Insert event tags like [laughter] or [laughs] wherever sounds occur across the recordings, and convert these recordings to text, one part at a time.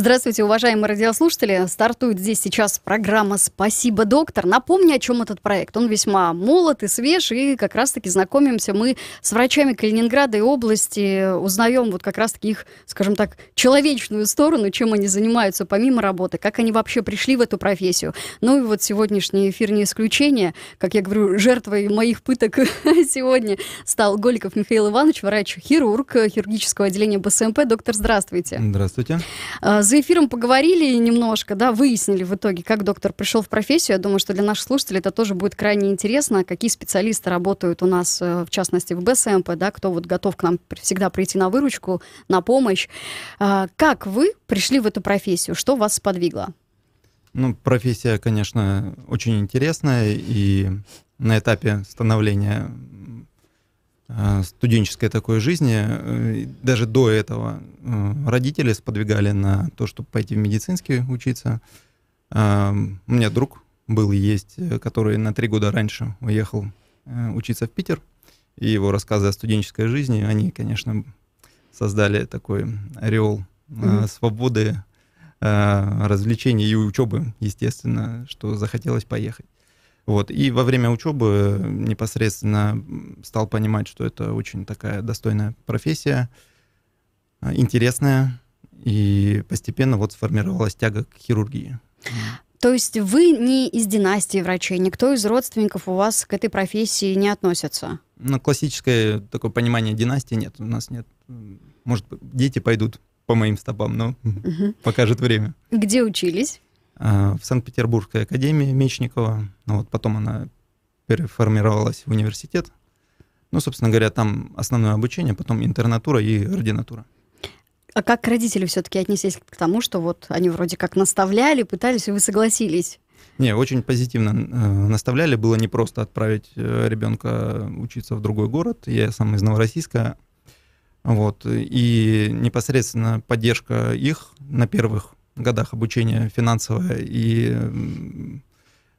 Здравствуйте, уважаемые радиослушатели. Стартует здесь сейчас программа «Спасибо, доктор». Напомню, о чем этот проект. Он весьма молод и свеж, и как раз-таки знакомимся мы с врачами Калининграда и области, узнаем вот как раз-таки их, скажем так, человечную сторону, чем они занимаются помимо работы, как они вообще пришли в эту профессию. Ну и вот сегодняшний эфир не исключение. Как я говорю, жертвой моих пыток [laughs] сегодня стал Голиков Михаил Иванович, врач-хирург хирургического отделения БСМП. Доктор, здравствуйте. Здравствуйте. А, за эфиром поговорили немножко, да, выяснили в итоге, как доктор пришел в профессию. Я думаю, что для наших слушателей это тоже будет крайне интересно, какие специалисты работают у нас, э, в частности, в БСМП, да, кто вот готов к нам всегда прийти на выручку, на помощь. А, как вы пришли в эту профессию? Что вас сподвигло? Ну, профессия, конечно, очень интересная, и на этапе становления Э, студенческой такой жизни, э, даже до этого э, родители сподвигали на то, чтобы пойти в медицинский учиться. Эм, у меня друг был и есть, который на три года раньше уехал учиться в Питер, и его рассказы о студенческой жизни, они, конечно, создали такой ореол mm-hmm. свободы, развлечений и учебы, естественно, что захотелось поехать. Вот. И во время учебы э, непосредственно стал понимать, что это очень такая достойная профессия, э, интересная, и постепенно вот сформировалась тяга к хирургии. То есть вы не из династии врачей, никто из родственников у вас к этой профессии не относится? Ну, классическое такое понимание династии нет, у нас нет. Может, дети пойдут по моим стопам, но угу. [laughs] покажет время. Где учились? Э, в Санкт-Петербургской академии Мечникова. Ну, вот потом она переформировалась в университет. Ну, собственно говоря, там основное обучение, потом интернатура и ординатура. А как родители все-таки отнеслись к тому, что вот они вроде как наставляли, пытались, и вы согласились? Не, очень позитивно э, наставляли. Было не просто отправить э, ребенка учиться в другой город. Я сам из Новороссийска. Вот. И непосредственно поддержка их на первых годах обучения финансовая и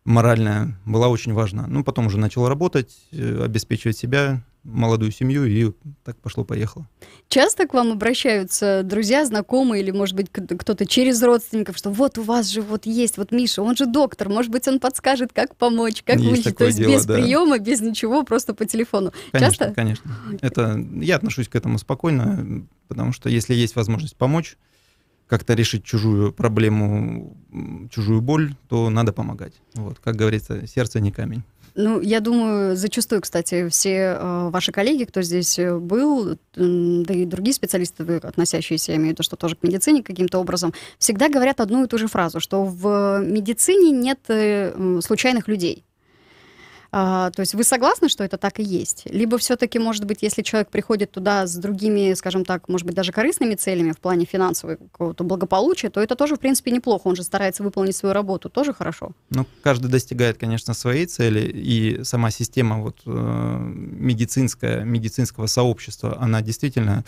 моральная была очень важна. Ну, потом уже начал работать, э, обеспечивать себя, молодую семью, и так пошло-поехало. Часто к вам обращаются друзья, знакомые, или, может быть, кто-то через родственников, что вот у вас же вот есть, вот Миша, он же доктор, может быть, он подскажет, как помочь, как есть вылечить. То есть дело, без да. приема, без ничего, просто по телефону. Конечно, Часто? конечно. Это, я отношусь к этому спокойно, потому что если есть возможность помочь, как-то решить чужую проблему, чужую боль, то надо помогать. Вот, как говорится, сердце не камень. Ну, я думаю, зачастую, кстати, все э, ваши коллеги, кто здесь э, был, э, да и другие специалисты, вы относящиеся, я имею в виду, что тоже к медицине каким-то образом, всегда говорят одну и ту же фразу, что в медицине нет э, случайных людей. А, то есть вы согласны, что это так и есть? Либо все-таки, может быть, если человек приходит туда с другими, скажем так, может быть, даже корыстными целями в плане финансового какого-то благополучия, то это тоже, в принципе, неплохо. Он же старается выполнить свою работу, тоже хорошо. Ну, каждый достигает, конечно, своей цели, и сама система вот э, медицинская, медицинского сообщества, она действительно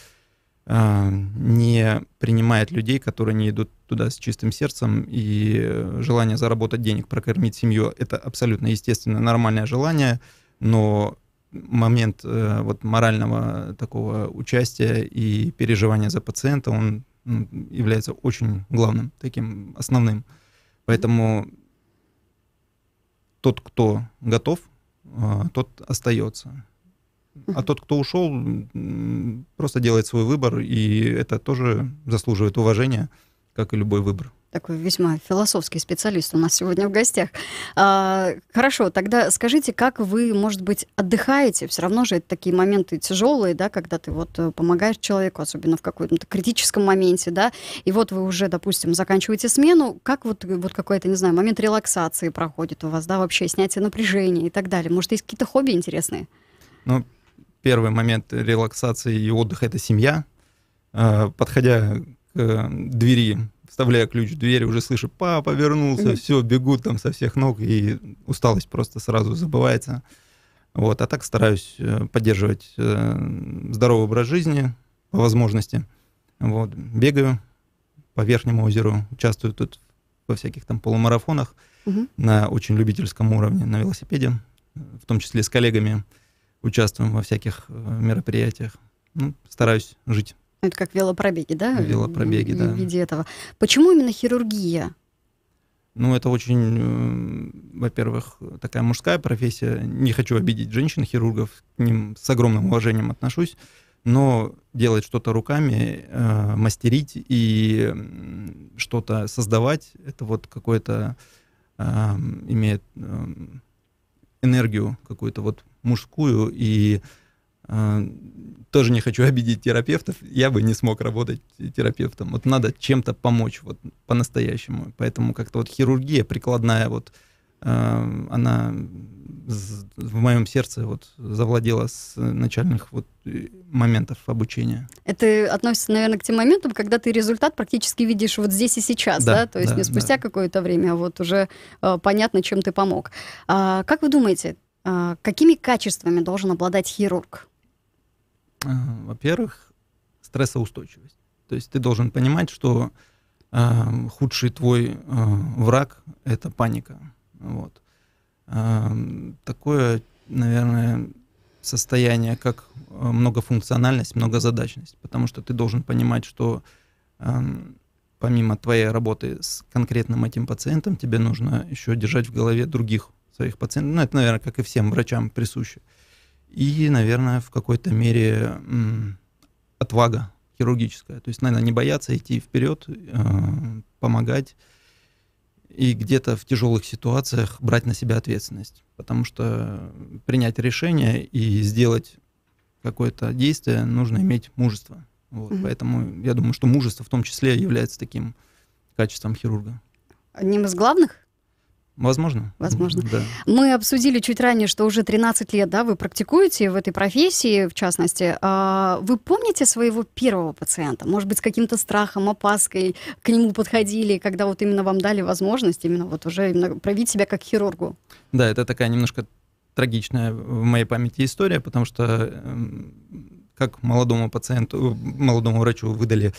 а, не принимает людей, которые не идут туда с чистым сердцем, и желание заработать денег, прокормить семью, это абсолютно естественное, нормальное желание, но момент э, вот морального такого участия и переживания за пациента, он является очень главным, таким основным. Поэтому тот, кто готов, а, тот остается. А тот, кто ушел, просто делает свой выбор, и это тоже заслуживает уважения, как и любой выбор. Такой весьма философский специалист у нас сегодня в гостях. А, хорошо, тогда скажите, как вы, может быть, отдыхаете? Все равно же это такие моменты тяжелые, да, когда ты вот э, помогаешь человеку, особенно в каком-то критическом моменте, да, и вот вы уже, допустим, заканчиваете смену, как вот, вот какой-то, не знаю, момент релаксации проходит у вас, да, вообще снятие напряжения и так далее? Может, есть какие-то хобби интересные? Ну, первый момент релаксации и отдыха — это семья. Э, подходя к э, двери, вставляя ключ в дверь, уже слышу «папа все, бегут там со всех ног, и усталость просто сразу забывается. Вот, а так стараюсь э, поддерживать здоровый образ жизни по возможности. Вот, бегаю по Верхнему озеру, участвую тут во всяких там полумарафонах угу. на очень любительском уровне, на велосипеде, в том числе с коллегами участвуем во всяких э, мероприятиях. Ну, стараюсь жить. Это как велопробеги, да? Велопробеги, в, да. В виде этого. Почему именно хирургия? Ну, это очень, э, во-первых, такая мужская профессия. Не хочу обидеть женщин-хирургов, к ним с огромным уважением отношусь. Но делать что-то руками, э, мастерить и что-то создавать, это вот какое-то э, имеет э, энергию какую-то вот мужскую, и э, тоже не хочу [laughs] обидеть терапевтов, я бы не смог работать терапевтом. Вот надо чем-то помочь, вот по-настоящему. Поэтому как-то вот хирургия прикладная, вот э, она в моем сердце вот завладела с начальных вот э, моментов обучения. Это относится, наверное, к тем моментам, когда ты результат практически видишь вот здесь и сейчас, да? да? То есть да, не спустя да. какое-то время, а вот уже понятно, чем ты помог. А, как вы думаете, а, какими качествами должен обладать хирург? А, во-первых, стрессоустойчивость. То есть ты должен понимать, что а, худший твой враг — это паника. Вот. такое, наверное, состояние, как многофункциональность, многозадачность. Потому что ты должен понимать, что помимо твоей работы с конкретным этим пациентом, тебе нужно еще держать в голове других своих пациентов. Ну, это, наверное, как и всем врачам присуще. И, наверное, в какой-то мере отвага хирургическая. То есть, наверное, не бояться идти вперед, э, помогать и где-то в тяжелых ситуациях брать на себя ответственность. Потому что принять решение и сделать какое-то действие нужно иметь мужество. Вот, угу. Поэтому я думаю, что мужество в том числе является таким качеством хирурга. Одним из главных? Возможно. Возможно. Да. Мы обсудили чуть ранее, что уже 13 лет да, вы практикуете в этой профессии, в частности. А вы помните своего первого пациента? Может быть, с каким-то страхом, опаской к нему подходили, когда вот именно вам дали возможность именно вот уже именно проявить себя как хирургу? Да, это такая немножко трагичная в моей памяти история, потому что эм, как молодому пациенту, молодому врачу выдали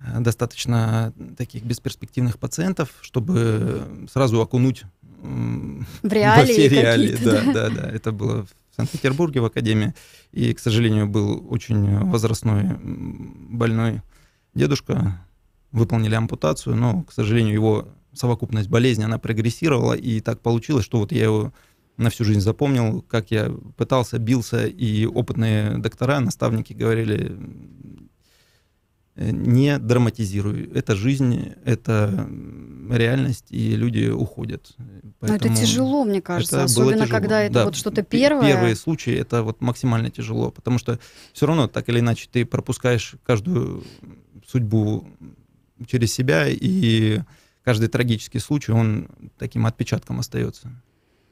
достаточно таких бесперспективных пациентов, чтобы сразу окунуть в реалии. Во [laughs] все реалии. Да, да, да, да. Это было в Санкт-Петербурге, в Академии. И, к сожалению, был очень возрастной больной дедушка. Выполнили ампутацию, но, к сожалению, его совокупность болезни, она прогрессировала, и так получилось, что вот я его на всю жизнь запомнил, как я пытался, бился, и опытные доктора, наставники говорили, не драматизирую. Это жизнь, это реальность, и люди уходят. Поэтому это тяжело, мне кажется, это особенно когда это да, вот что-то первое. Первые случаи это вот максимально тяжело, потому что все равно так или иначе ты пропускаешь каждую судьбу через себя, и каждый трагический случай, он таким отпечатком остается.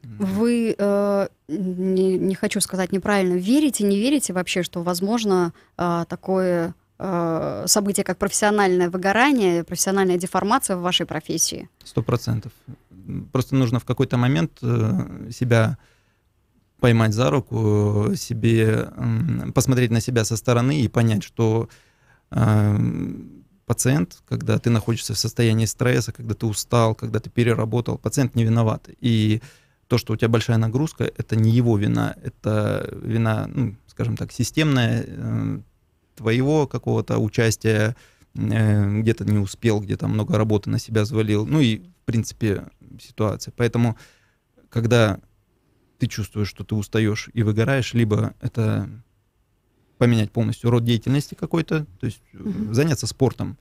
Вы, э, не, не хочу сказать неправильно, верите, не верите вообще, что возможно э, такое Э, событие как профессиональное выгорание, профессиональная деформация в вашей профессии? Сто процентов. Просто нужно в какой-то момент э, себя поймать за руку, себе посмотреть на себя со стороны и понять, что э, пациент, когда ты находишься в состоянии стресса, когда ты устал, когда ты переработал, пациент не виноват. И то, что у тебя большая нагрузка, это не его вина, это вина, ну, скажем так, системная, твоего какого-то участия, э, где-то не успел, где-то много работы на себя завалил. Ну и, в принципе, ситуация. Поэтому, когда ты чувствуешь, что ты устаешь и выгораешь, либо это поменять полностью род деятельности какой-то, то есть mm-hmm. заняться спортом,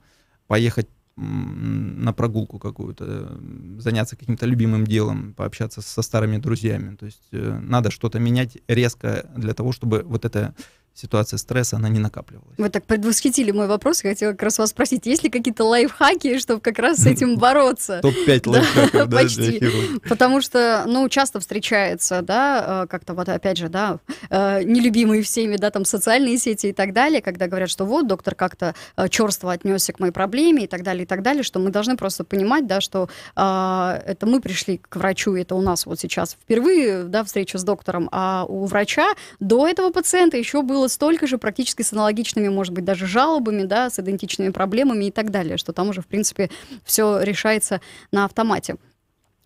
поехать на прогулку какую-то, заняться каким-то любимым делом, пообщаться со старыми друзьями. То есть э, надо что-то менять резко для того, чтобы вот это ситуация стресса, она не накапливалась. Вы так предвосхитили мой вопрос, я хотела как раз вас спросить, есть ли какие-то лайфхаки, чтобы как раз с этим [laughs] бороться? Топ-5 лайфхаков, да, почти. Потому что, ну, часто встречается, да, э, как-то вот опять же, да, э, нелюбимые всеми, да, там, социальные сети и так далее, когда говорят, что вот, доктор как-то э, черство отнесся к моей проблеме и так далее, и так далее, что мы должны просто понимать, да, что это мы пришли к врачу, это у нас вот сейчас впервые, да, встреча с доктором, а у врача до этого пациента еще было было столько же практически с аналогичными, может быть, даже жалобами, да, с идентичными проблемами и так далее, что там уже, в принципе, все решается на автомате.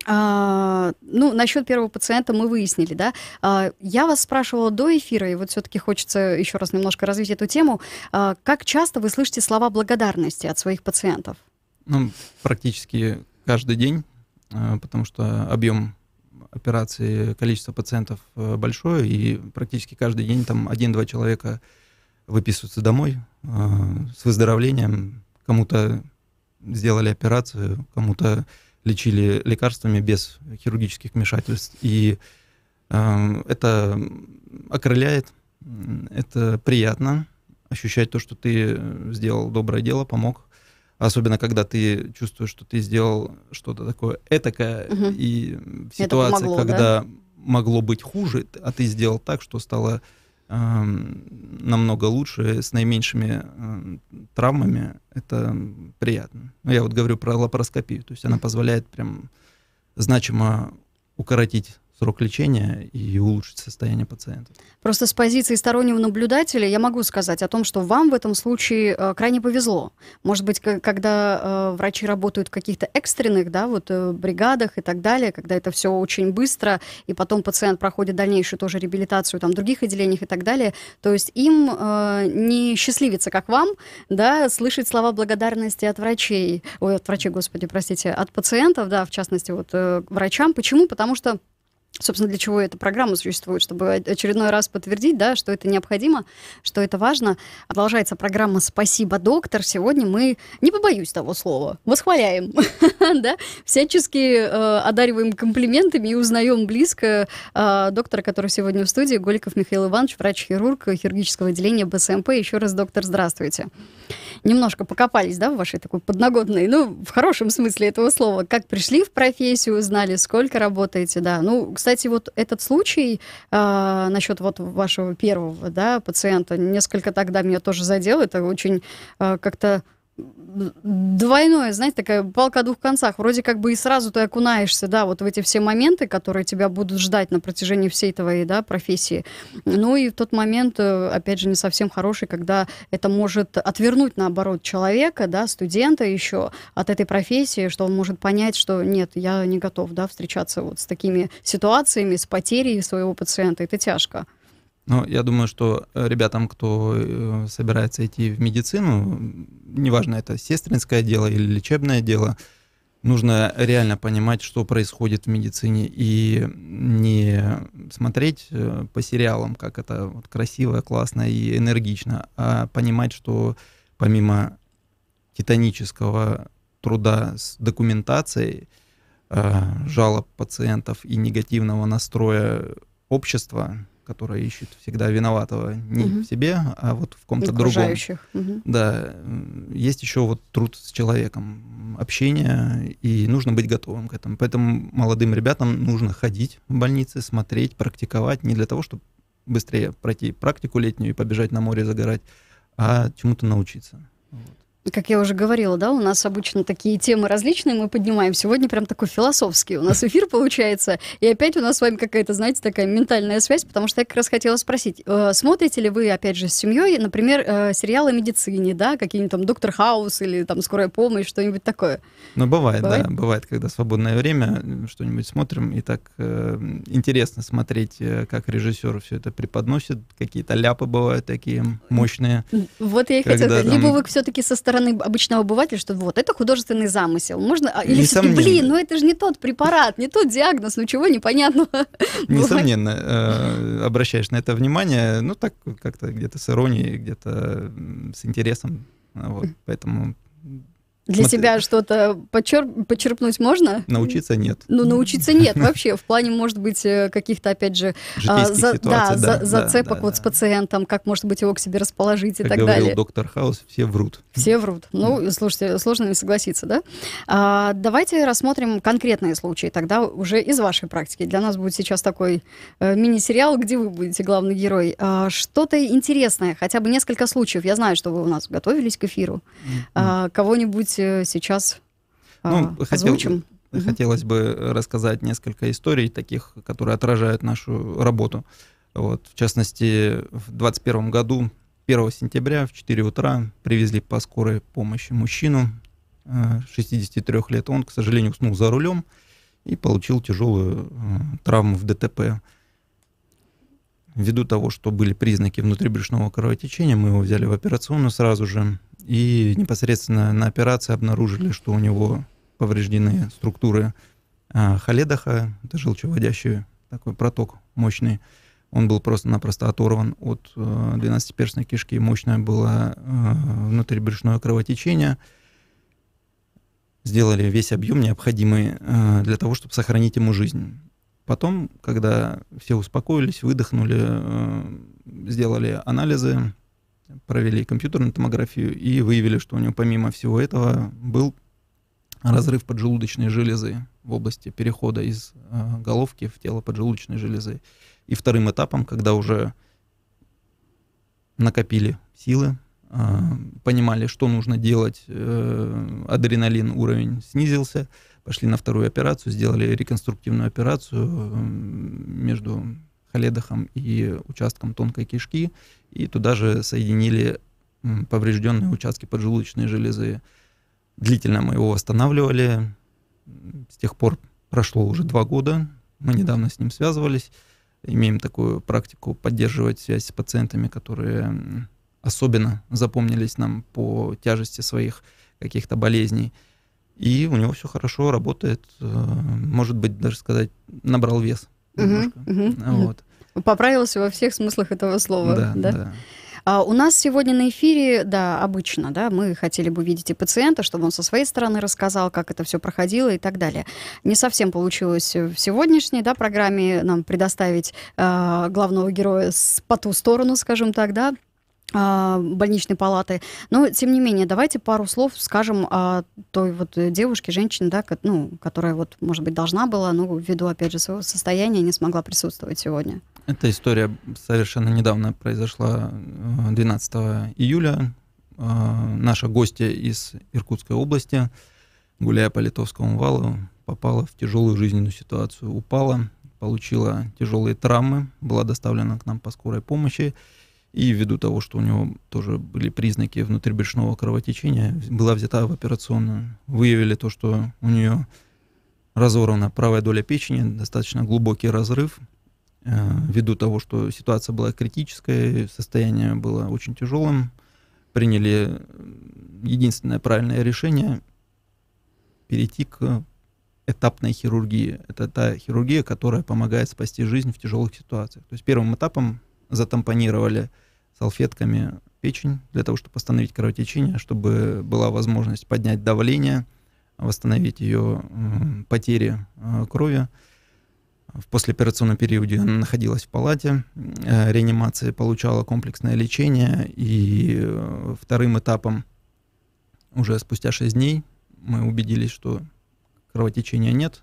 А, ну, насчет первого пациента мы выяснили, да. А, я вас спрашивала до эфира, и вот все-таки хочется еще раз немножко развить эту тему. А, как часто вы слышите слова благодарности от своих пациентов? Ну, практически каждый день, а, потому что объем операции количество пациентов э, большое, и практически каждый день там один-два человека выписываются домой э, с выздоровлением. Кому-то сделали операцию, кому-то лечили лекарствами без хирургических вмешательств. И эм, это окрыляет, это приятно ощущать то, что ты сделал доброе дело, помог – особенно когда ты чувствуешь, что ты сделал что-то такое этакое, угу. и в ситуации, помогло, когда да? могло быть хуже, а ты сделал так, что стало э, намного лучше, с наименьшими э, травмами, это приятно. Но ну, я вот говорю про лапароскопию, то есть она позволяет прям значимо укоротить срок лечения и улучшить состояние пациента. Просто с позиции стороннего наблюдателя я могу сказать о том, что вам в этом случае э, крайне повезло. Может быть, когда э, врачи работают в каких-то экстренных да, вот, э, бригадах и так далее, когда это все очень быстро, и потом пациент проходит дальнейшую тоже реабилитацию там, в других отделениях и так далее, то есть им э, не счастливится, как вам, да, слышать слова благодарности от врачей, ой, от врачей, господи, простите, от пациентов, да, в частности, вот э, врачам. Почему? Потому что собственно, для чего эта программа существует, чтобы очередной раз подтвердить, да, что это необходимо, что это важно. Продолжается программа «Спасибо, доктор». Сегодня мы, не побоюсь того слова, восхваляем, [laughs] да, всячески э, одариваем комплиментами и узнаем близко э, доктора, который сегодня в студии, Голиков Михаил Иванович, врач-хирург хирургического отделения БСМП. Еще раз, доктор, здравствуйте. Немножко покопались, да, в вашей такой подноготной, ну, в хорошем смысле этого слова. Как пришли в профессию, узнали, сколько работаете, да. Ну, кстати, кстати, вот этот случай э, насчет вот вашего первого да, пациента несколько тогда меня тоже задел. Это очень э, как-то двойное, знаете, такая палка о двух концах. Вроде как бы и сразу ты окунаешься, да, вот в эти все моменты, которые тебя будут ждать на протяжении всей твоей, да, профессии. Ну и в тот момент, э, опять же, не совсем хороший, когда это может отвернуть, наоборот, человека, да, студента еще от этой профессии, что он может понять, что нет, я не готов, да, встречаться вот с такими ситуациями, с потерей своего пациента. Это тяжко. Ну, я думаю, что э, ребятам, кто э, собирается идти в медицину, неважно, это сестринское дело или лечебное дело, нужно реально понимать, что происходит в медицине, и не смотреть э, по сериалам, как это вот красиво, классно и энергично, а понимать, что помимо титанического труда с документацией, жалоб пациентов и негативного настроя общества, которая ищет всегда виноватого не угу. в себе, а вот в ком-то другом. Угу. Да, есть еще вот труд с человеком, общение, и нужно быть готовым к этому. Поэтому молодым ребятам нужно ходить в больницы, смотреть, практиковать, не для того, чтобы быстрее пройти практику летнюю и побежать на море загорать, а чему-то научиться. Вот. Как я уже говорила, да, у нас обычно такие темы различные мы поднимаем. Сегодня прям такой философский у нас эфир получается. И опять у нас с вами какая-то, знаете, такая ментальная связь, потому что я как раз хотела спросить, э, смотрите ли вы, опять же, с семьей, например, э, сериалы о медицине, да, какие-нибудь там «Доктор Хаус» или там «Скорая помощь», что-нибудь такое? Ну, бывает, бывает, да, бывает, когда свободное время, что-нибудь смотрим, и так э, интересно смотреть, э, как режиссер все это преподносит, какие-то ляпы бывают такие мощные. Вот я и хотела сказать, либо вы все-таки со стороны стороны обычного обывателя, что вот, это художественный замысел. Можно... А, или Несомненно. блин, ну это же не тот препарат, не тот диагноз, ну чего непонятного. [laughs] Несомненно, э, обращаешь на это внимание, ну так как-то где-то с иронией, где-то с интересом. А вот, поэтому для Смотри. себя что-то почерп... почерпнуть можно? Научиться нет. Ну, научиться нет вообще. В плане, может быть, э, каких-то, опять же, а, за... да, да, за... зацепок да, вот с пациентом, как, может быть, его к себе расположить как и так говорил далее. доктор Хаус, все врут. Все врут. Ну, слушайте, сложно не согласиться, да? А, давайте рассмотрим конкретные случаи тогда уже из вашей практики. Для нас будет сейчас такой э, мини-сериал, где вы будете главный герой. А, что-то интересное, хотя бы несколько случаев. Я знаю, что вы у нас готовились к эфиру. Mm-hmm. Кого-нибудь давайте э, сейчас а, ну, а, хотел, озвучим. Хотелось бы рассказать несколько историй таких, которые отражают нашу работу. Вот, в частности, в 2021 году, 1 сентября в 4 утра привезли по скорой помощи мужчину 63 э, лет. Он, к сожалению, уснул за рулем и получил тяжелую э, травму в ДТП ввиду того, что были признаки внутрибрюшного кровотечения, мы его взяли в операционную сразу же, и непосредственно на операции обнаружили, что у него повреждены структуры а, холедаха, это желчеводящий такой проток мощный, он был просто-напросто оторван от э, 12-перстной кишки, мощное было э, внутрибрюшное кровотечение, сделали весь объем необходимый э, для того, чтобы сохранить ему жизнь. Потом, когда все успокоились, выдохнули, э, сделали анализы, провели компьютерную томографию и выявили, что у него помимо всего этого был разрыв поджелудочной железы в области перехода из э, головки в тело поджелудочной железы. И вторым этапом, когда уже накопили силы, Э, понимали, что нужно делать, э, адреналин уровень снизился, пошли на вторую операцию, сделали реконструктивную операцию э, между холедохом и участком тонкой кишки, и туда же соединили поврежденные участки поджелудочной железы. Длительно мы его восстанавливали, с тех пор прошло уже два года, мы недавно с ним связывались, имеем такую практику поддерживать связь с пациентами, которые особенно запомнились нам по тяжести своих каких-то болезней. И у него все хорошо работает, э, может быть, даже сказать, набрал вес. Немножко. Угу, вот. Поправился во всех смыслах этого слова. Да, да. да. А у нас сегодня на эфире, да, обычно, да, мы хотели бы видеть и пациента, чтобы он со своей стороны рассказал, как это все проходило и так далее. Не совсем получилось в сегодняшней, да, программе нам предоставить э, главного героя с по ту сторону, скажем так, да, а, больничной палаты. Но, тем не менее, давайте пару слов скажем о той вот девушке, женщине, да, ну, которая вот, может быть, должна была, но ввиду, опять же, своего состояния не смогла присутствовать сегодня. Эта история совершенно недавно произошла 12 э, июля. Э, наша гостья из Иркутской области, гуляя по Литовскому валу, попала в тяжелую жизненную ситуацию, упала, получила тяжелые травмы, была доставлена к нам по скорой помощи. И ввиду того, что у него тоже были признаки внутрибрюшного кровотечения, была взята в операционную. Выявили то, что у нее разорвана правая доля печени, достаточно глубокий разрыв. Э, ввиду того, что ситуация была критическая, состояние было очень тяжелым, приняли единственное правильное решение – перейти к этапной хирургии. Это та хирургия, которая помогает спасти жизнь в тяжелых ситуациях. То есть первым этапом затампонировали салфетками печень для того, чтобы остановить кровотечение, чтобы была возможность поднять давление, восстановить ее потери э, крови. В послеоперационном периоде она находилась в палате э, реанимации, получала комплексное лечение, и э, вторым этапом уже спустя 6 дней мы убедились, что кровотечения нет,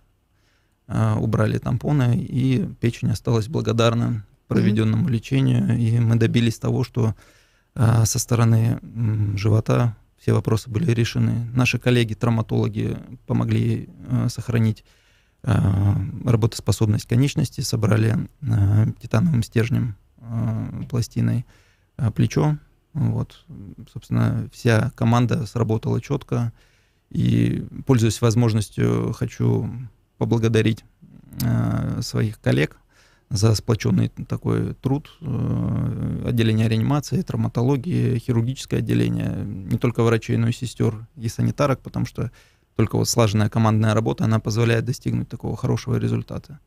убрали тампоны, и печень осталась благодарна проведенному угу. лечению, и мы добились того, что а, со стороны живота все вопросы были решены. Наши коллеги-травматологи помогли а, сохранить а, работоспособность конечности, собрали титановым стержнем пластиной плечо. Вот, собственно, вся команда сработала четко. И, пользуясь возможностью, хочу поблагодарить своих коллег, за сплоченный такой труд э, отделение реанимации, травматологии, хирургическое отделение, не только врачей, но и сестер и санитарок, потому что только вот слаженная командная работа, она позволяет достигнуть такого хорошего результата.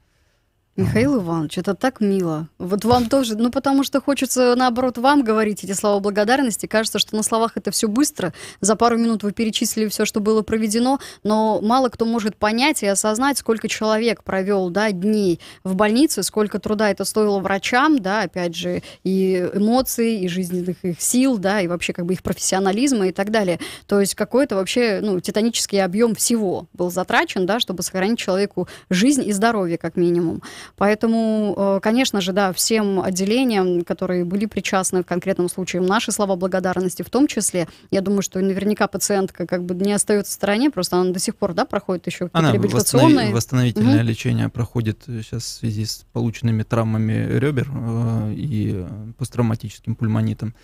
Михаил Иванович, это так мило. Вот вам тоже, ну потому что хочется, наоборот, вам говорить эти слова благодарности. Кажется, что на словах это все быстро. За пару минут вы перечислили все, что было проведено, но мало кто может понять и осознать, сколько человек провел да, дней в больнице, сколько труда это стоило врачам, да, опять же, и эмоций, и жизненных их сил, да, и вообще как бы их профессионализма и так далее. То есть какой-то вообще, ну, титанический объем всего был затрачен, да, чтобы сохранить человеку жизнь и здоровье, как минимум. Поэтому, э, конечно же, да, всем отделениям, которые были причастны в конкретном случае, наши слова благодарности в том числе, я думаю, что наверняка пациентка как бы не остается в стороне, просто она до сих пор, да, проходит еще она реабилитационное. восстановительное угу. лечение проходит сейчас в связи с полученными травмами ребер э, и посттравматическим пульмонитом.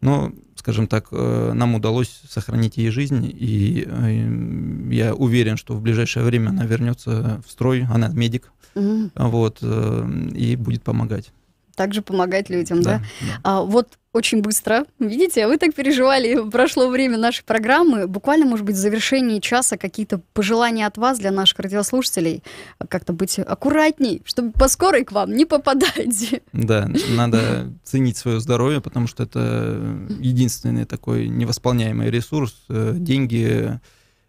Но, скажем так, э, нам удалось сохранить ей жизнь, и э, я уверен, что в ближайшее время она вернется в строй. Она медик, угу. вот, э, и будет помогать. Также помогать людям, да? да? да. А, вот очень быстро. Видите, вы так переживали. [laughs] Прошло время нашей программы. Буквально, может быть, в завершении часа какие-то пожелания от вас для наших радиослушателей. Как-то быть аккуратней, чтобы по скорой к вам не попадать. [laughs] Да, надо ценить свое здоровье, потому что это единственный такой невосполняемый ресурс. Э, деньги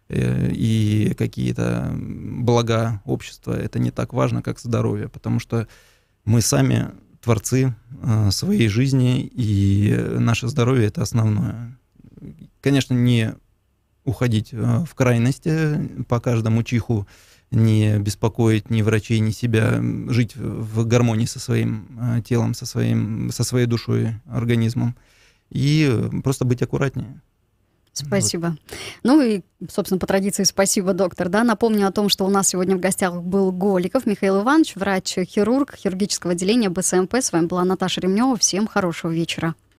Э, и какие-то блага общества, это не так важно, как здоровье, потому что мы сами творцы э, своей жизни, и наше здоровье это основное. Конечно, не уходить э, в крайности по каждому чиху, не беспокоить ни врачей, ни себя, жить в гармонии со своим телом, со, своим, со своей душой, организмом, и просто быть аккуратнее. Спасибо. Ну и, собственно, по традиции спасибо, доктор. Да? Напомню о том, что у нас сегодня в гостях был Голиков Михаил Иванович, врач-хирург хирургического отделения БСМП. С вами была Наташа Ремнева. Всем хорошего вечера.